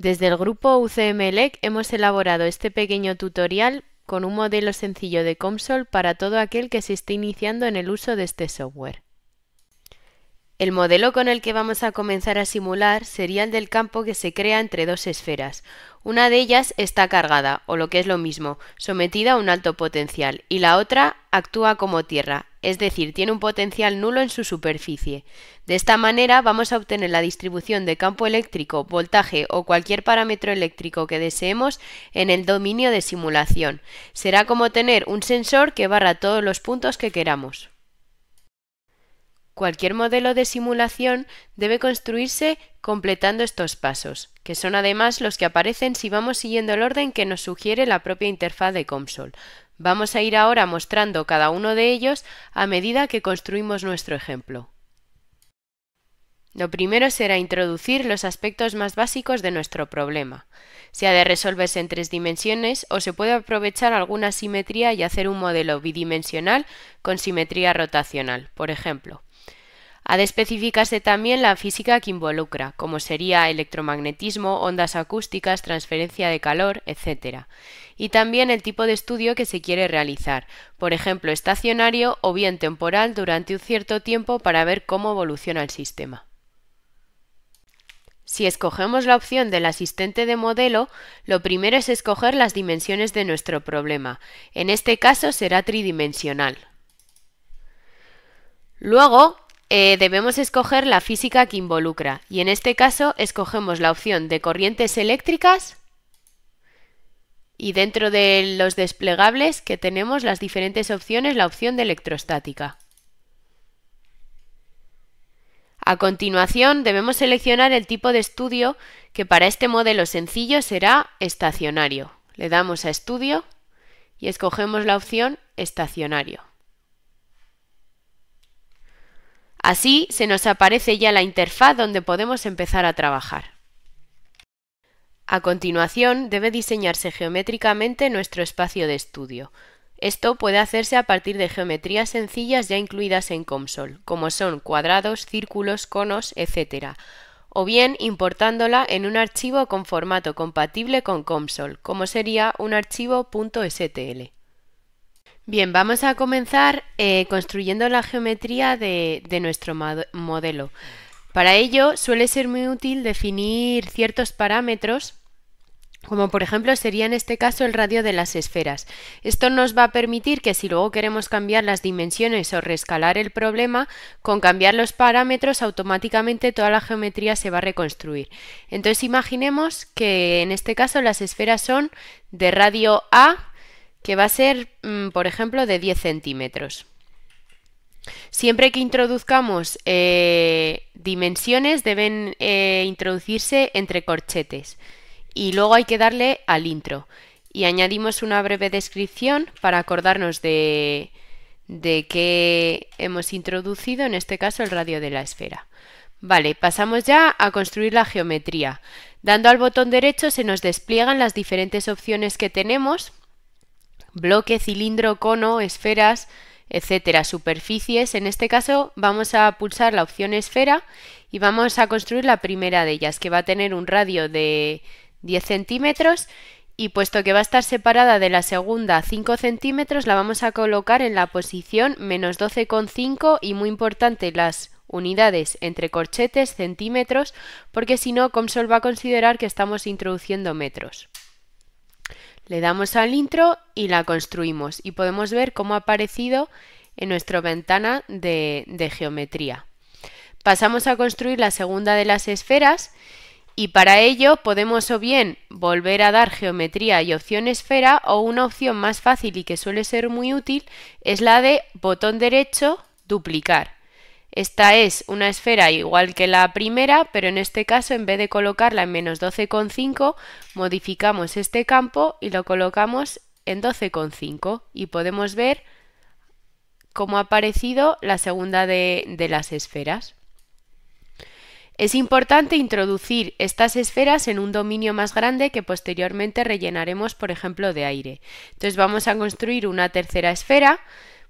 Desde el grupo UCMLEC e hemos elaborado este pequeño tutorial con un modelo sencillo de console para todo aquel que se esté iniciando en el uso de este software. El modelo con el que vamos a comenzar a simular sería el del campo que se crea entre dos esferas. Una de ellas está cargada, o lo que es lo mismo, sometida a un alto potencial, y la otra actúa como tierra, es decir, tiene un potencial nulo en su superficie. De esta manera vamos a obtener la distribución de campo eléctrico, voltaje o cualquier parámetro eléctrico que deseemos en el dominio de simulación. Será como tener un sensor que barra todos los puntos que queramos. Cualquier modelo de simulación debe construirse completando estos pasos, que son además los que aparecen si vamos siguiendo el orden que nos sugiere la propia interfaz de COMSOL. Vamos a ir ahora mostrando cada uno de ellos a medida que construimos nuestro ejemplo. Lo primero será introducir los aspectos más básicos de nuestro problema. Se ha de resolverse en tres dimensiones o se puede aprovechar alguna simetría y hacer un modelo bidimensional con simetría rotacional, por ejemplo. Ha de especificarse también la física que involucra, como sería electromagnetismo, ondas acústicas, transferencia de calor, etc. Y también el tipo de estudio que se quiere realizar, por ejemplo estacionario o bien temporal durante un cierto tiempo para ver cómo evoluciona el sistema. Si escogemos la opción del asistente de modelo, lo primero es escoger las dimensiones de nuestro problema. En este caso será tridimensional. Luego eh, debemos escoger la física que involucra y en este caso escogemos la opción de corrientes eléctricas y dentro de los desplegables que tenemos las diferentes opciones, la opción de electrostática. A continuación debemos seleccionar el tipo de estudio que para este modelo sencillo será estacionario. Le damos a estudio y escogemos la opción estacionario. Así se nos aparece ya la interfaz donde podemos empezar a trabajar. A continuación, debe diseñarse geométricamente nuestro espacio de estudio. Esto puede hacerse a partir de geometrías sencillas ya incluidas en COMSOL, como son cuadrados, círculos, conos, etc., o bien importándola en un archivo con formato compatible con COMSOL, como sería un archivo .stl. Bien, vamos a comenzar eh, construyendo la geometría de, de nuestro modelo. Para ello suele ser muy útil definir ciertos parámetros como por ejemplo sería en este caso el radio de las esferas. Esto nos va a permitir que si luego queremos cambiar las dimensiones o rescalar el problema, con cambiar los parámetros automáticamente toda la geometría se va a reconstruir. Entonces imaginemos que en este caso las esferas son de radio A que va a ser, mm, por ejemplo, de 10 centímetros. Siempre que introduzcamos eh, dimensiones deben eh, introducirse entre corchetes y luego hay que darle al intro y añadimos una breve descripción para acordarnos de, de qué hemos introducido, en este caso el radio de la esfera. Vale, pasamos ya a construir la geometría. Dando al botón derecho se nos despliegan las diferentes opciones que tenemos bloque, cilindro, cono, esferas, etcétera, superficies. En este caso vamos a pulsar la opción esfera y vamos a construir la primera de ellas, que va a tener un radio de 10 centímetros y puesto que va a estar separada de la segunda 5 centímetros, la vamos a colocar en la posición menos 12,5 y muy importante las unidades entre corchetes, centímetros, porque si no, Comsol va a considerar que estamos introduciendo metros. Le damos al intro y la construimos y podemos ver cómo ha aparecido en nuestra ventana de, de geometría. Pasamos a construir la segunda de las esferas y para ello podemos o bien volver a dar geometría y opción esfera o una opción más fácil y que suele ser muy útil es la de botón derecho duplicar. Esta es una esfera igual que la primera, pero en este caso en vez de colocarla en menos 12,5, modificamos este campo y lo colocamos en 12,5 y podemos ver cómo ha aparecido la segunda de, las esferas. Es importante introducir estas esferas en un dominio más grande que posteriormente rellenaremos, por ejemplo, de aire. Entonces vamos a construir una tercera esfera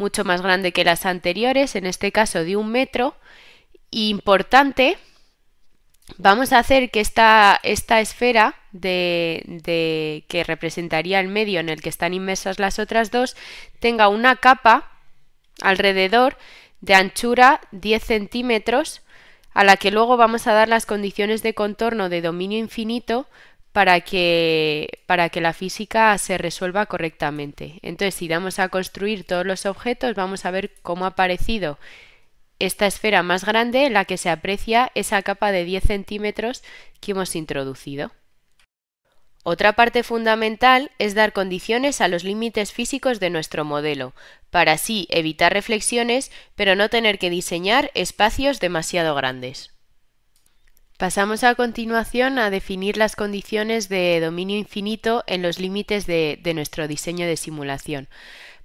mucho más grande que las anteriores, en este caso de un metro. Importante, vamos a hacer que esta, esta esfera de, que representaría el medio en el que están inmersas las otras dos tenga una capa alrededor de anchura 10 centímetros a la que luego vamos a dar las condiciones de contorno de dominio infinito para que, la física se resuelva correctamente. Entonces, si damos a construir todos los objetos, vamos a ver cómo ha aparecido esta esfera más grande en la que se aprecia esa capa de 10 centímetros que hemos introducido. Otra parte fundamental es dar condiciones a los límites físicos de nuestro modelo, para así evitar reflexiones, pero no tener que diseñar espacios demasiado grandes. Pasamos a continuación a definir las condiciones de dominio infinito en los límites de, nuestro diseño de simulación.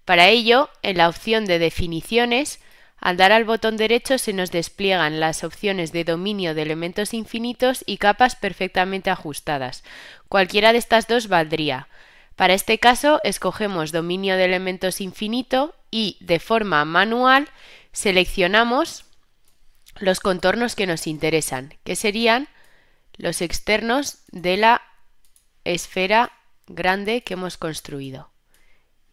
Para ello, en la opción de definiciones, al dar al botón derecho se nos despliegan las opciones de dominio de elementos infinitos y capas perfectamente ajustadas. Cualquiera de estas dos valdría. Para este caso, escogemos dominio de elementos infinito y, de forma manual, seleccionamos los contornos que nos interesan, que serían los externos de la esfera grande que hemos construido.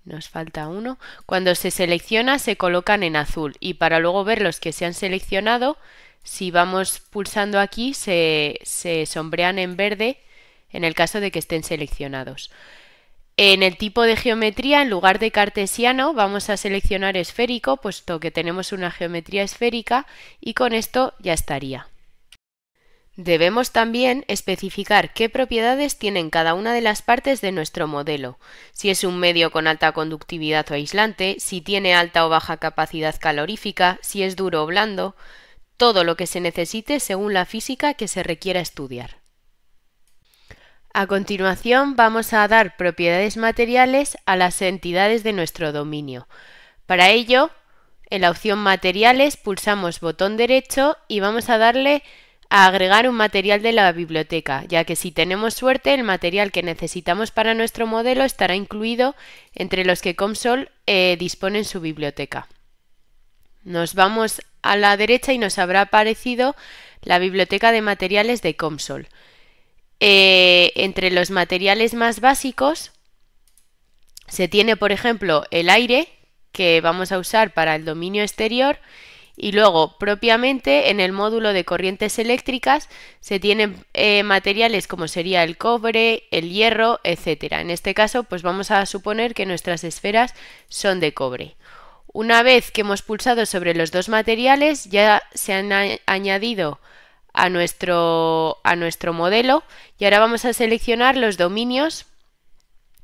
Nos falta uno. Cuando se selecciona se colocan en azul y para luego ver los que se han seleccionado, si vamos pulsando aquí se, se sombrean en verde en el caso de que estén seleccionados. En el tipo de geometría, en lugar de cartesiano, vamos a seleccionar esférico, puesto que tenemos una geometría esférica y con esto ya estaría. Debemos también especificar qué propiedades tienen cada una de las partes de nuestro modelo, si es un medio con alta conductividad o aislante, si tiene alta o baja capacidad calorífica, si es duro o blando, todo lo que se necesite según la física que se requiera estudiar. A continuación vamos a dar propiedades materiales a las entidades de nuestro dominio. Para ello, en la opción Materiales pulsamos botón derecho y vamos a darle a agregar un material de la biblioteca, ya que si tenemos suerte el material que necesitamos para nuestro modelo estará incluido entre los que Comsol eh, dispone en su biblioteca. Nos vamos a la derecha y nos habrá aparecido la biblioteca de materiales de Comsol. Eh, entre los materiales más básicos se tiene, por ejemplo, el aire, que vamos a usar para el dominio exterior, y luego, propiamente, en el módulo de corrientes eléctricas se tienen eh, materiales como sería el cobre, el hierro, etcétera. En este caso, pues vamos a suponer que nuestras esferas son de cobre. Una vez que hemos pulsado sobre los dos materiales, ya se han añadido a nuestro, a nuestro modelo y ahora vamos a seleccionar los dominios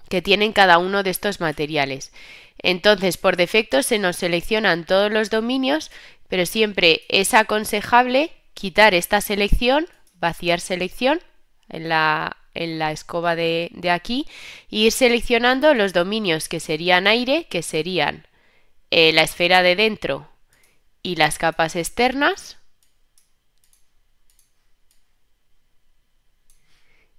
que tienen cada uno de estos materiales. Entonces, por defecto se nos seleccionan todos los dominios, pero siempre es aconsejable quitar esta selección, vaciar selección en la, en la escoba de, de aquí e ir seleccionando los dominios que serían aire, que serían eh, la esfera de dentro y las capas externas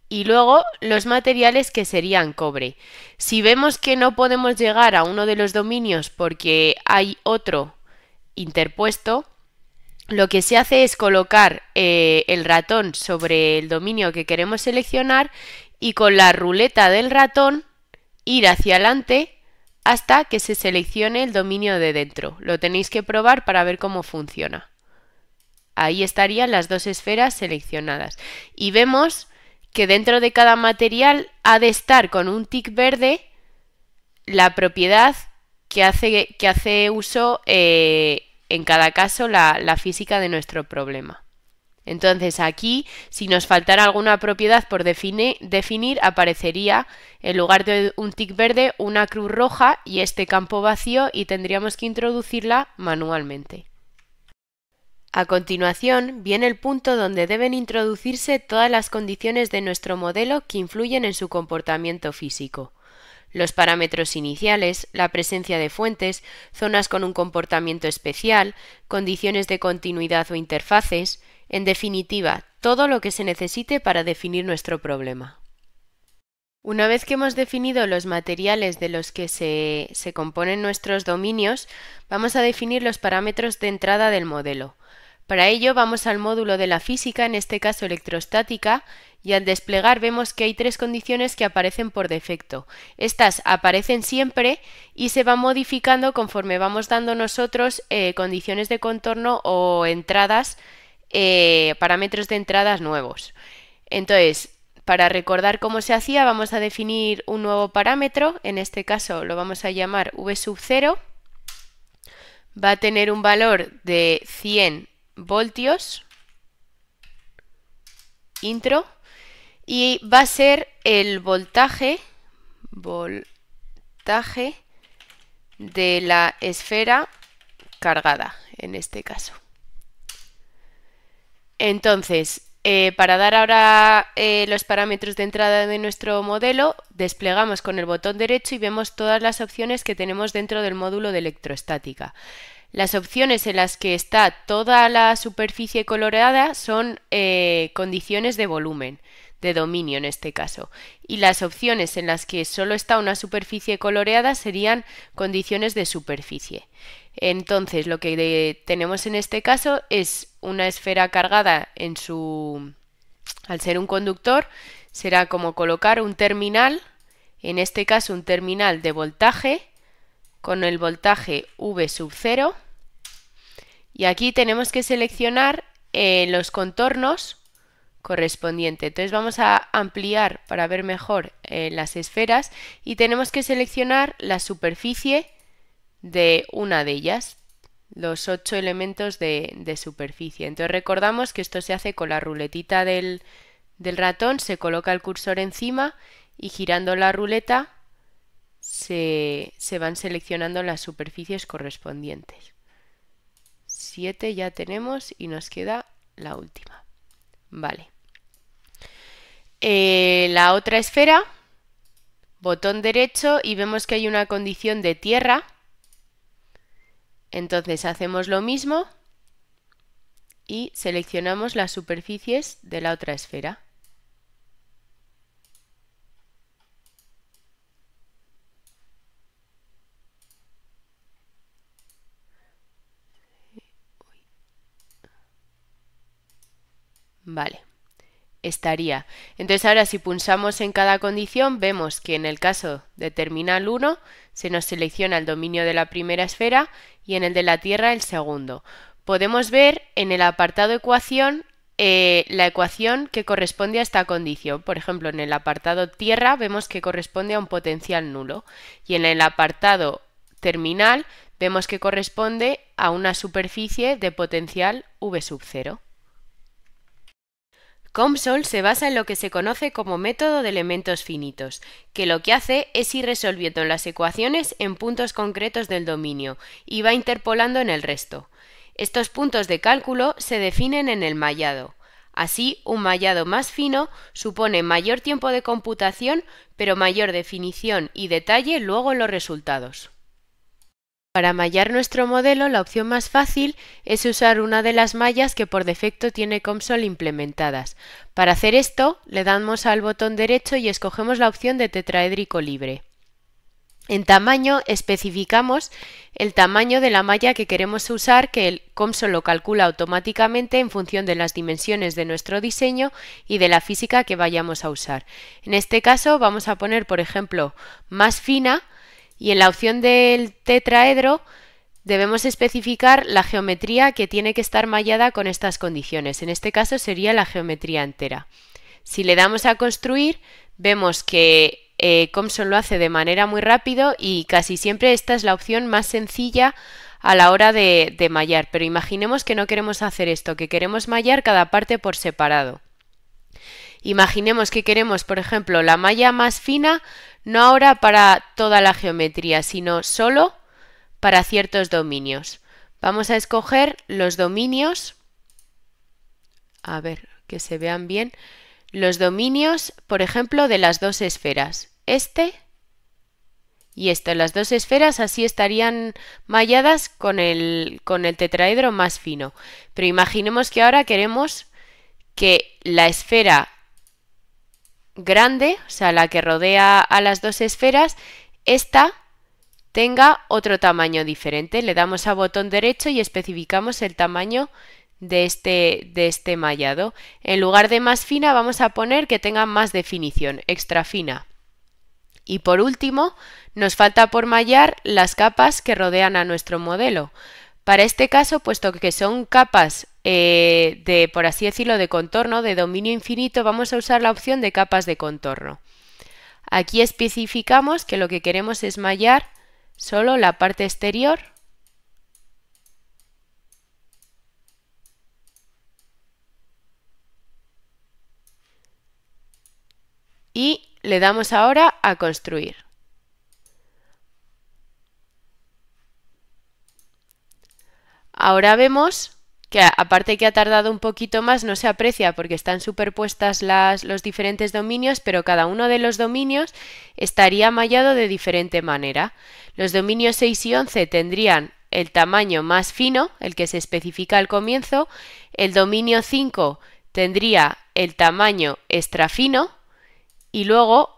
y luego los materiales que serían cobre. Si vemos que no podemos llegar a uno de los dominios porque hay otro interpuesto, lo que se hace es colocar eh, el ratón sobre el dominio que queremos seleccionar y con la ruleta del ratón ir hacia adelante hasta que se seleccione el dominio de dentro. Lo tenéis que probar para ver cómo funciona. Ahí estarían las dos esferas seleccionadas. Y vemos que dentro de cada material ha de estar con un tick verde la propiedad que hace, que hace uso eh, en cada caso la, física de nuestro problema. Entonces aquí, si nos faltara alguna propiedad por definir, aparecería en lugar de un tic verde una cruz roja y este campo vacío y tendríamos que introducirla manualmente. A continuación viene el punto donde deben introducirse todas las condiciones de nuestro modelo que influyen en su comportamiento físico. Los parámetros iniciales, la presencia de fuentes, zonas con un comportamiento especial, condiciones de continuidad o interfaces, en definitiva, todo lo que se necesite para definir nuestro problema. Una vez que hemos definido los materiales de los que se, componen nuestros dominios, vamos a definir los parámetros de entrada del modelo. Para ello vamos al módulo de la física, en este caso electrostática, y al desplegar vemos que hay tres condiciones que aparecen por defecto. Estas aparecen siempre y se van modificando conforme vamos dando nosotros eh, condiciones de contorno o entradas, eh, parámetros de entradas nuevos. Entonces, para recordar cómo se hacía, vamos a definir un nuevo parámetro, en este caso lo vamos a llamar v sub 0, va a tener un valor de 100 voltios, intro, y va a ser el voltaje, voltaje de la esfera cargada, en este caso. Entonces, eh, para dar ahora eh, los parámetros de entrada de nuestro modelo, desplegamos con el botón derecho y vemos todas las opciones que tenemos dentro del módulo de electrostática. Las opciones en las que está toda la superficie coloreada son eh, condiciones de volumen, de dominio en este caso. Y las opciones en las que solo está una superficie coloreada serían condiciones de superficie. Entonces, lo que tenemos en este caso es una esfera cargada en su... Al ser un conductor, será como colocar un terminal, en este caso un terminal de voltaje, con el voltaje V sub 0 y aquí tenemos que seleccionar eh, los contornos correspondientes. Entonces vamos a ampliar para ver mejor eh, las esferas y tenemos que seleccionar la superficie de una de ellas, los ocho elementos de, de superficie. Entonces recordamos que esto se hace con la ruletita del, del ratón, se coloca el cursor encima y girando la ruleta se, van seleccionando las superficies correspondientes. 7 ya tenemos y nos queda la última. Vale. Eh, la otra esfera, botón derecho y vemos que hay una condición de tierra. Entonces hacemos lo mismo y seleccionamos las superficies de la otra esfera. Vale. Estaría. Entonces ahora si pulsamos en cada condición, vemos que en el caso de terminal 1 se nos selecciona el dominio de la primera esfera y en el de la Tierra el segundo. Podemos ver en el apartado ecuación eh, la ecuación que corresponde a esta condición. Por ejemplo, en el apartado tierra vemos que corresponde a un potencial nulo y en el apartado terminal vemos que corresponde a una superficie de potencial V sub 0. COMSOL se basa en lo que se conoce como método de elementos finitos, que lo que hace es ir resolviendo las ecuaciones en puntos concretos del dominio y va interpolando en el resto. Estos puntos de cálculo se definen en el mallado. Así, un mallado más fino supone mayor tiempo de computación, pero mayor definición y detalle luego en los resultados. Para mallar nuestro modelo, la opción más fácil es usar una de las mallas que por defecto tiene COMSOL implementadas. Para hacer esto, le damos al botón derecho y escogemos la opción de tetraédrico libre. En tamaño especificamos el tamaño de la malla que queremos usar, que el COMSOL lo calcula automáticamente en función de las dimensiones de nuestro diseño y de la física que vayamos a usar. En este caso vamos a poner, por ejemplo, más fina, y en la opción del tetraedro debemos especificar la geometría que tiene que estar mallada con estas condiciones. En este caso sería la geometría entera. Si le damos a construir, vemos que eh, Comson lo hace de manera muy rápido y casi siempre esta es la opción más sencilla a la hora de, de mallar. Pero imaginemos que no queremos hacer esto, que queremos mallar cada parte por separado. Imaginemos que queremos, por ejemplo, la malla más fina no ahora para toda la geometría, sino solo para ciertos dominios. Vamos a escoger los dominios, a ver que se vean bien, los dominios, por ejemplo, de las dos esferas, este y este, las dos esferas así estarían malladas con el, con el tetraedro más fino. Pero imaginemos que ahora queremos que la esfera grande, o sea, la que rodea a las dos esferas, esta tenga otro tamaño diferente. Le damos a botón derecho y especificamos el tamaño de este, de este mallado. En lugar de más fina vamos a poner que tenga más definición, extra fina. Y por último, nos falta por mallar las capas que rodean a nuestro modelo. Para este caso, puesto que son capas eh, de, por así decirlo, de contorno, de dominio infinito, vamos a usar la opción de capas de contorno. Aquí especificamos que lo que queremos es mallar solo la parte exterior y le damos ahora a construir. Ahora vemos que aparte que ha tardado un poquito más no se aprecia porque están superpuestas las, los diferentes dominios, pero cada uno de los dominios estaría mallado de diferente manera. Los dominios 6 y 11 tendrían el tamaño más fino, el que se especifica al comienzo, el dominio 5 tendría el tamaño extra fino y luego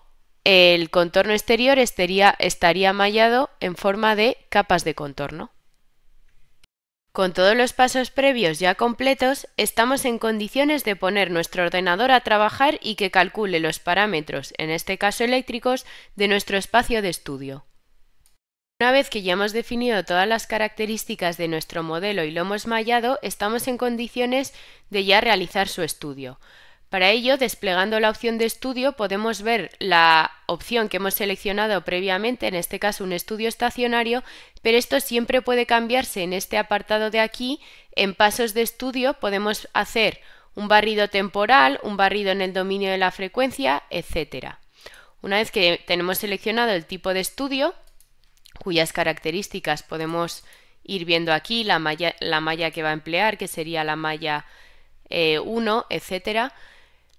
el contorno exterior estaría, estaría mallado en forma de capas de contorno. Con todos los pasos previos ya completos, estamos en condiciones de poner nuestro ordenador a trabajar y que calcule los parámetros, en este caso eléctricos, de nuestro espacio de estudio. Una vez que ya hemos definido todas las características de nuestro modelo y lo hemos mallado, estamos en condiciones de ya realizar su estudio. Para ello, desplegando la opción de estudio, podemos ver la opción que hemos seleccionado previamente, en este caso un estudio estacionario, pero esto siempre puede cambiarse en este apartado de aquí. En pasos de estudio podemos hacer un barrido temporal, un barrido en el dominio de la frecuencia, etc. Una vez que tenemos seleccionado el tipo de estudio, cuyas características podemos ir viendo aquí, la malla, la que va a emplear, que sería la malla 1, eh, etcétera. etc.,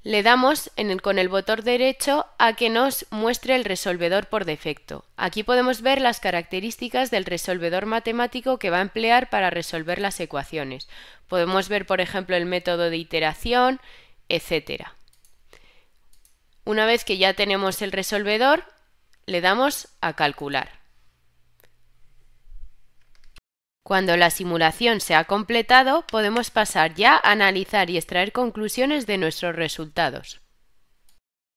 le damos con el botón derecho a que nos muestre el resolvedor por defecto. Aquí podemos ver las características del resolvedor matemático que va a emplear para resolver las ecuaciones. Podemos ver, por ejemplo, el método de iteración, etc. Una vez que ya tenemos el resolvedor, le damos a calcular. Cuando la simulación se ha completado, podemos pasar ya a analizar y extraer conclusiones de nuestros resultados.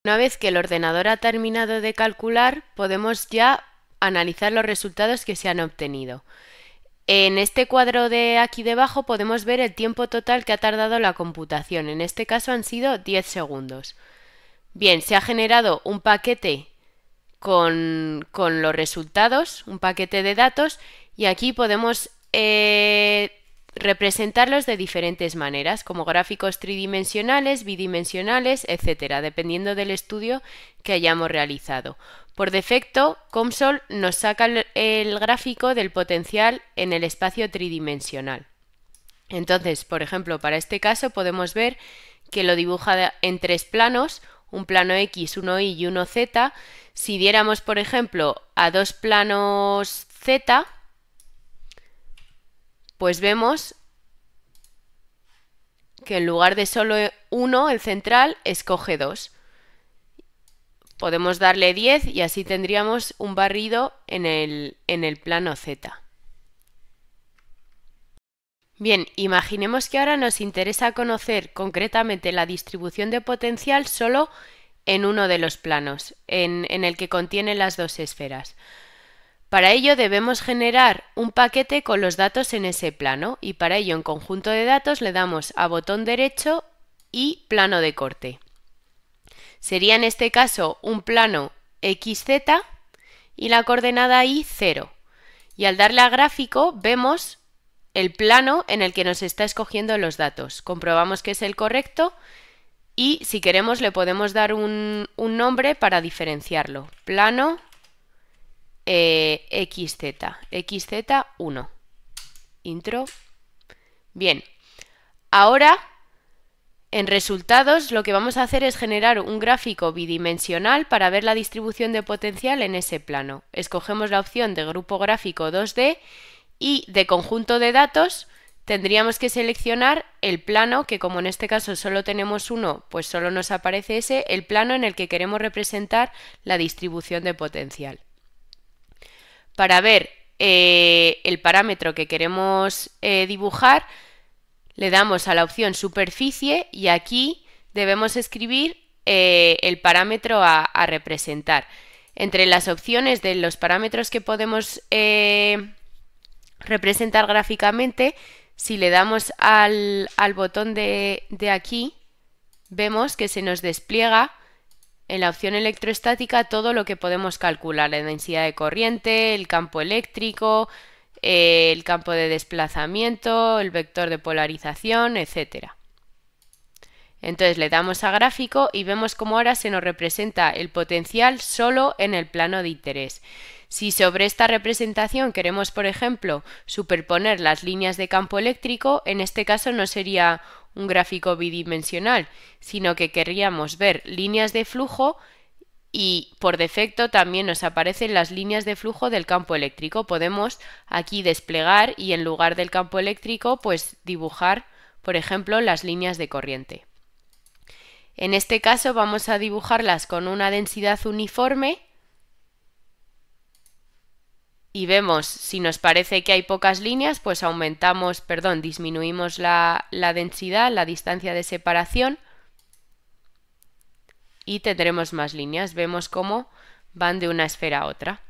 Una vez que el ordenador ha terminado de calcular, podemos ya analizar los resultados que se han obtenido. En este cuadro de aquí debajo podemos ver el tiempo total que ha tardado la computación. En este caso han sido 10 segundos. Bien, se ha generado un paquete con, los resultados, un paquete de datos, y aquí podemos eh, representarlos de diferentes maneras, como gráficos tridimensionales, bidimensionales, etcétera, dependiendo del estudio que hayamos realizado. Por defecto, COMSOL nos saca el, el gráfico del potencial en el espacio tridimensional. Entonces, por ejemplo, para este caso podemos ver que lo dibuja en tres planos, un plano X, uno Y y uno Z. Si diéramos, por ejemplo, a dos planos Z, pues vemos que en lugar de solo uno, el central escoge dos. Podemos darle 10 y así tendríamos un barrido en el, plano Z. Bien, imaginemos que ahora nos interesa conocer concretamente la distribución de potencial solo en uno de los planos, en, en el que contiene las dos esferas. Para ello debemos generar un paquete con los datos en ese plano y para ello en conjunto de datos le damos a botón derecho y plano de corte. Sería en este caso un plano XZ y la coordenada Y 0. Y al darle a gráfico vemos el plano en el que nos está escogiendo los datos. Comprobamos que es el correcto y si queremos le podemos dar un, un nombre para diferenciarlo. Plano eh, XZ, XZ1. Intro. Bien. Ahora, en resultados, lo que vamos a hacer es generar un gráfico bidimensional para ver la distribución de potencial en ese plano. Escogemos la opción de grupo gráfico 2D y de conjunto de datos tendríamos que seleccionar el plano, que como en este caso solo tenemos uno, pues solo nos aparece ese, el plano en el que queremos representar la distribución de potencial para ver eh, el parámetro que queremos eh, dibujar, le damos a la opción superficie y aquí debemos escribir eh, el parámetro a, representar. Entre las opciones de los parámetros que podemos representar gráficamente, si le damos al, botón de aquí, vemos que se nos despliega en la opción electroestática todo lo que podemos calcular, la densidad de corriente, el campo eléctrico, eh, el campo de desplazamiento, el vector de polarización, etc. Entonces le damos a gráfico y vemos cómo ahora se nos representa el potencial solo en el plano de interés. Si sobre esta representación queremos, por ejemplo, superponer las líneas de campo eléctrico, en este caso no sería un gráfico bidimensional, sino que querríamos ver líneas de flujo y por defecto también nos aparecen las líneas de flujo del campo eléctrico. Podemos aquí desplegar y en lugar del campo eléctrico pues dibujar, por ejemplo, las líneas de corriente. En este caso vamos a dibujarlas con una densidad uniforme y vemos si nos parece que hay pocas líneas, pues aumentamos, perdón, disminuimos la, la densidad, la distancia de separación y tendremos más líneas. Vemos cómo van de una esfera a otra.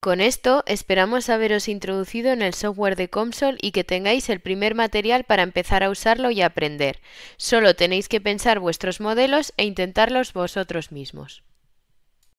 Con esto esperamos haberos introducido en el software de Comsol y que tengáis el primer material para empezar a usarlo y aprender. Solo tenéis que pensar vuestros modelos e intentarlos vosotros mismos.